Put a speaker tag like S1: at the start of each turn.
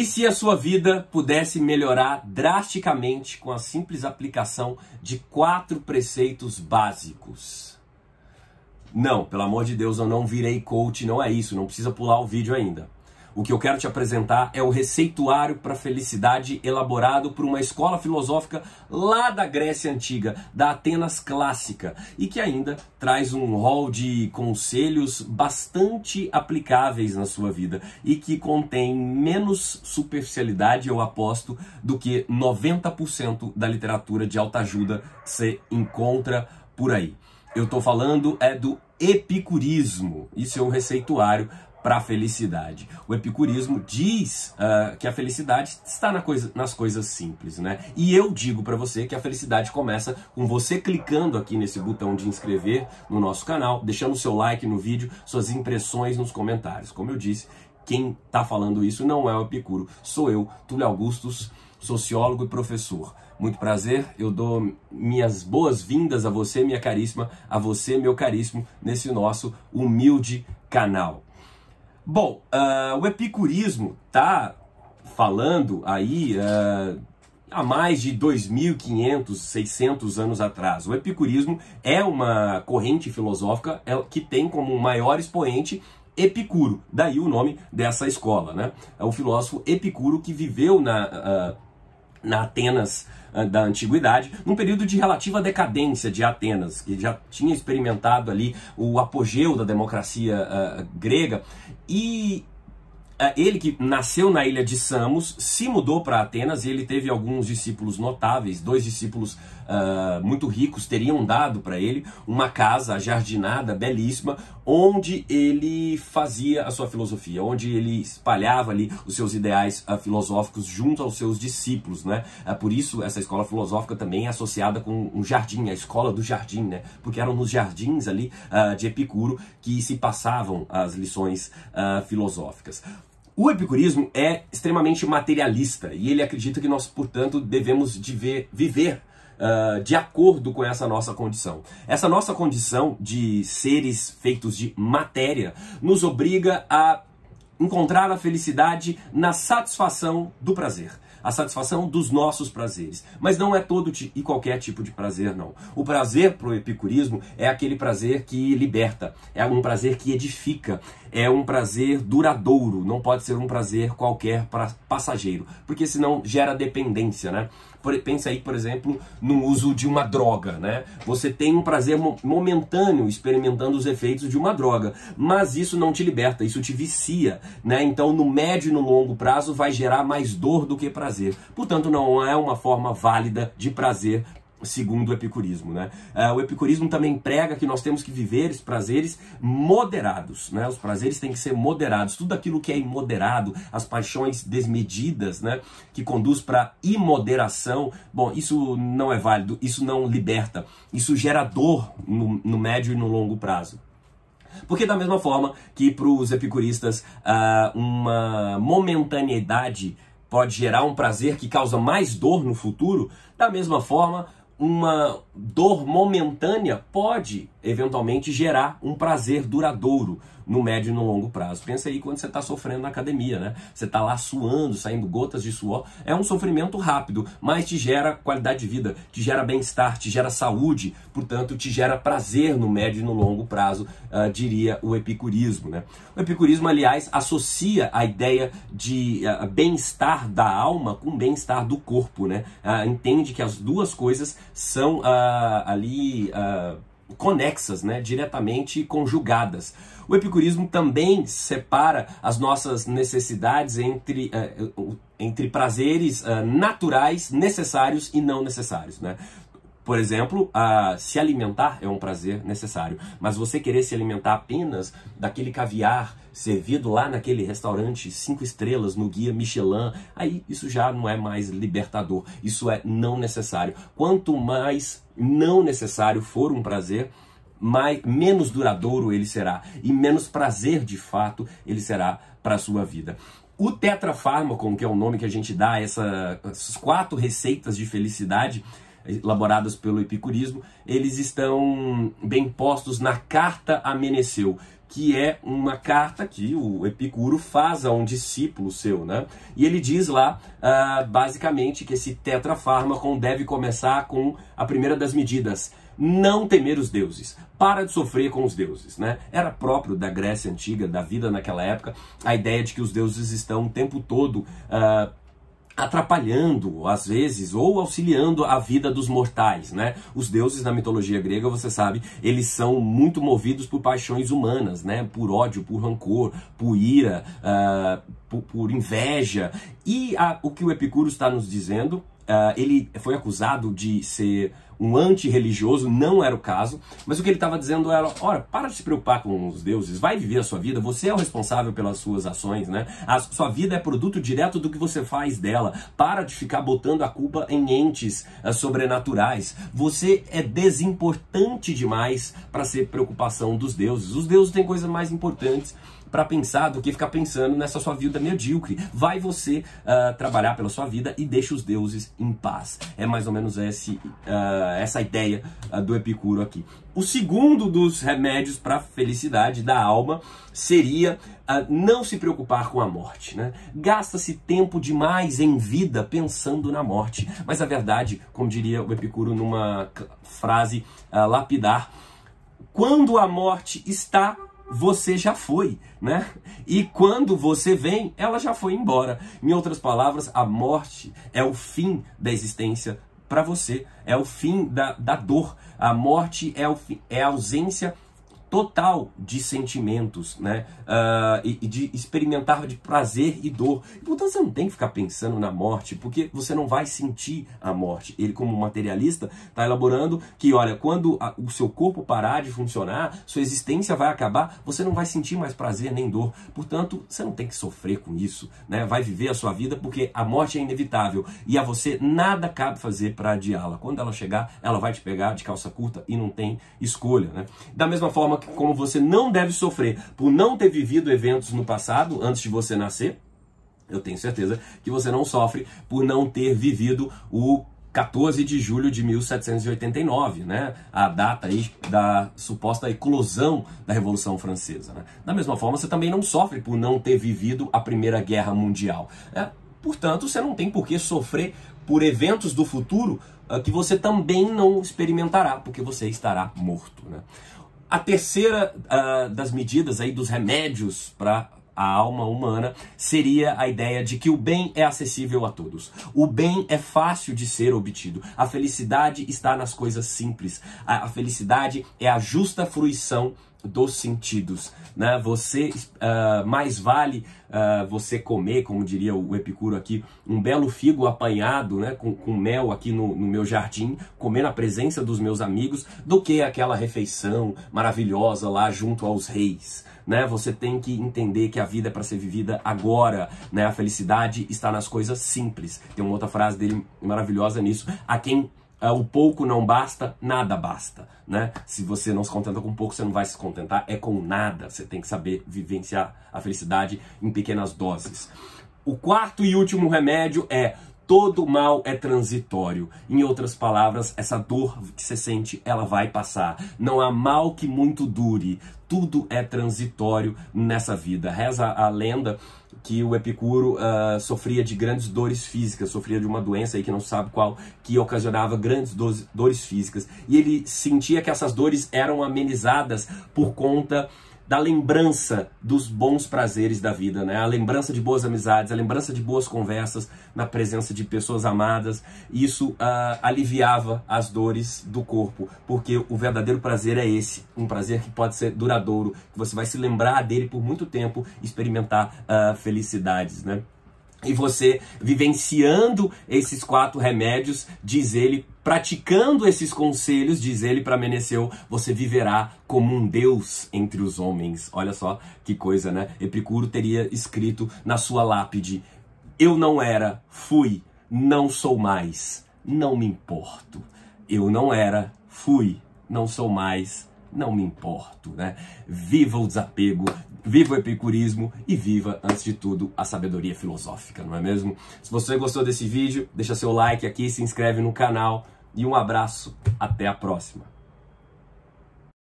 S1: E se a sua vida pudesse melhorar drasticamente com a simples aplicação de quatro preceitos básicos? Não, pelo amor de Deus, eu não virei coach, não é isso, não precisa pular o vídeo ainda. O que eu quero te apresentar é o receituário para felicidade elaborado por uma escola filosófica lá da Grécia antiga, da Atenas clássica, e que ainda traz um rol de conselhos bastante aplicáveis na sua vida e que contém menos superficialidade, eu aposto, do que 90% da literatura de alta ajuda que você encontra por aí. Eu estou falando é do epicurismo. Isso é um receituário para a felicidade. O epicurismo diz uh, que a felicidade está na coisa, nas coisas simples, né? E eu digo para você que a felicidade começa com você clicando aqui nesse botão de inscrever no nosso canal, deixando seu like no vídeo, suas impressões nos comentários. Como eu disse, quem está falando isso não é o Epicuro, sou eu, Túlio Augustos, sociólogo e professor. Muito prazer, eu dou minhas boas-vindas a você, minha caríssima, a você, meu caríssimo, nesse nosso humilde canal. Bom, uh, o epicurismo está falando aí uh, há mais de 2.500, 600 anos atrás. O epicurismo é uma corrente filosófica é, que tem como maior expoente Epicuro, daí o nome dessa escola, né? É o filósofo Epicuro que viveu na uh, na Atenas ah, da antiguidade, num período de relativa decadência de Atenas, que já tinha experimentado ali o apogeu da democracia uh, grega, e uh, ele que nasceu na ilha de Samos, se mudou para Atenas e ele teve alguns discípulos notáveis, dois discípulos uh, muito ricos teriam dado para ele uma casa jardinada belíssima, onde ele fazia a sua filosofia, onde ele espalhava ali os seus ideais uh, filosóficos junto aos seus discípulos, né? Uh, por isso essa escola filosófica também é associada com um jardim, a escola do jardim, né? Porque eram nos jardins ali ah, de Epicuro que se passavam as lições filosóficas. O epicurismo é extremamente materialista e ele acredita que nós, portanto, devemos de ver, viver ah, de acordo com essa nossa condição. Essa nossa condição de seres feitos de matéria nos obriga a encontrar a felicidade na satisfação do prazer a satisfação dos nossos prazeres. Mas não é todo e qualquer tipo de prazer, não. O prazer para o epicurismo é aquele prazer que liberta, é um prazer que edifica, é um prazer duradouro, não pode ser um prazer qualquer para passageiro, porque senão gera dependência, né? pensa aí, por exemplo, no uso de uma droga, né? Você tem um prazer momentâneo experimentando os efeitos de uma droga, mas isso não te liberta, isso te vicia, né? Então, no médio e no longo prazo vai gerar mais dor do que prazer prazer. Portanto, não é uma forma válida de prazer segundo o epicurismo. Né? É, o epicurismo também prega que nós temos que viver os prazeres moderados. Né? Os prazeres têm que ser moderados. Tudo aquilo que é imoderado, as paixões desmedidas, né? que conduz para imoderação, bom, isso não é válido, isso não liberta, isso gera dor no, no médio e no longo prazo. Porque da mesma forma que para os epicuristas uh, uma momentaneidade pode gerar um prazer que causa mais dor no futuro, da mesma forma, uma dor momentânea pode eventualmente gerar um prazer duradouro, no médio e no longo prazo. Pensa aí quando você está sofrendo na academia, né? Você está lá suando, saindo gotas de suor. É um sofrimento rápido, mas te gera qualidade de vida, te gera bem-estar, te gera saúde, portanto, te gera prazer no médio e no longo prazo, uh, diria o epicurismo, né? O epicurismo, aliás, associa a ideia de uh, bem-estar da alma com bem-estar do corpo, né? Uh, entende que as duas coisas são ali conexas, né, diretamente conjugadas. O epicurismo também separa as nossas necessidades entre, uh, entre prazeres uh, naturais, necessários e não necessários. Né? Por exemplo, a se alimentar é um prazer necessário, mas você querer se alimentar apenas daquele caviar servido lá naquele restaurante cinco estrelas no guia Michelin, aí isso já não é mais libertador, isso é não necessário. Quanto mais não necessário for um prazer, mais, menos duradouro ele será e menos prazer de fato ele será para a sua vida. O tetrafármaco, que é o nome que a gente dá a essas quatro receitas de felicidade, elaboradas pelo epicurismo, eles estão bem postos na carta a Meneceu, que é uma carta que o Epicuro faz a um discípulo seu, né? E ele diz lá, uh, basicamente, que esse tetrafármacon deve começar com a primeira das medidas, não temer os deuses, para de sofrer com os deuses, né? Era próprio da Grécia Antiga, da vida naquela época, a ideia de que os deuses estão o tempo todo uh, atrapalhando, às vezes, ou auxiliando a vida dos mortais, né? Os deuses na mitologia grega, você sabe, eles são muito movidos por paixões humanas, né? Por ódio, por rancor, por ira, uh, por, por, inveja. E a, o que o Epicuro está nos dizendo Uh, ele foi acusado de ser um antirreligioso, não era o caso, mas o que ele estava dizendo era: ora, para de se preocupar com os deuses, vai viver a sua vida, você é o responsável pelas suas ações, né? A sua vida é produto direto do que você faz dela. Para de ficar botando a culpa em entes uh, sobrenaturais. Você é desimportante demais para ser preocupação dos deuses. Os deuses têm coisas mais importantes para pensar do que ficar pensando nessa sua vida medíocre. Vai você uh, trabalhar pela sua vida e deixa os deuses em paz. É mais ou menos esse, uh, essa ideia uh, do Epicuro aqui. O segundo dos remédios para a felicidade da alma seria não se preocupar com a morte. Né? Gasta-se tempo demais em vida pensando na morte. Mas a verdade, como diria o Epicuro numa frase lapidar, quando a morte está você já foi, né? E quando você vem, ela já foi embora. Em outras palavras, a morte é o fim da existência para você, é o fim da, da dor. A morte é, o, é a ausência total de sentimentos, né? Uh, e, e, de experimentar de prazer e dor. E, portanto, você não tem que ficar pensando na morte, porque você não vai sentir a morte. Ele, como materialista, está elaborando que, olha, quando a, o seu corpo parar de funcionar, sua existência vai acabar, você não vai sentir mais prazer nem dor. Portanto, você não tem que sofrer com isso, né? Vai viver a sua vida porque a morte é inevitável e a você nada cabe fazer para adiá-la. Quando ela chegar, ela vai te pegar de calça curta e não tem escolha, né? Da mesma forma como você não deve sofrer por não ter vivido eventos no passado, antes de você nascer, eu tenho certeza que você não sofre por não ter vivido o 14 de julho de 1789, né? A data aí da suposta eclosão da Revolução Francesa. Né? Da mesma forma, você também não sofre por não ter vivido a Primeira Guerra Mundial. Né? Portanto, você não tem por que sofrer por eventos do futuro uh, que você também não experimentará, porque você estará morto. Né? A terceira uh, das medidas aí dos remédios para a alma humana seria a ideia de que o bem é acessível a todos. O bem é fácil de ser obtido. A felicidade está nas coisas simples. A, felicidade é a justa fruição dos sentidos, né? Você uh, mais vale uh, você comer, como diria o Epicuro aqui, um belo figo apanhado, né, com, com mel aqui no, no, meu jardim, comer na presença dos meus amigos, do que aquela refeição maravilhosa lá junto aos reis, né? Você tem que entender que a vida é para ser vivida agora, né? A felicidade está nas coisas simples. Tem uma outra frase dele maravilhosa nisso. A quem ah, o pouco não basta, nada basta, né? Se você não se contenta com pouco, você não vai se contentar, é com nada. Você tem que saber vivenciar a felicidade em pequenas doses. O quarto e último remédio é Todo mal é transitório. Em outras palavras, essa dor que você sente, ela vai passar. Não há mal que muito dure. Tudo é transitório nessa vida. Reza a lenda que o Epicuro uh, sofria de grandes dores físicas, sofria de uma doença aí que não sabe qual, que ocasionava grandes dores físicas. E ele sentia que essas dores eram amenizadas por conta da lembrança dos bons prazeres da vida, né? A lembrança de boas amizades, a lembrança de boas conversas na presença de pessoas amadas. Isso uh, aliviava as dores do corpo, porque o verdadeiro prazer é esse, um prazer que pode ser duradouro, que você vai se lembrar dele por muito tempo, experimentar uh, felicidades, né? e você vivenciando esses quatro remédios, diz ele, praticando esses conselhos, diz ele para Meneceu, você viverá como um deus entre os homens. Olha só que coisa, né? Epicuro teria escrito na sua lápide: Eu não era, fui, não sou mais, não me importo. Eu não era, fui, não sou mais, não me importo, né? Viva o desapego, Viva o epicurismo e viva, antes de tudo, a sabedoria filosófica, não é mesmo? Se você gostou desse vídeo, deixa seu like aqui, se inscreve no canal e um abraço, até a próxima.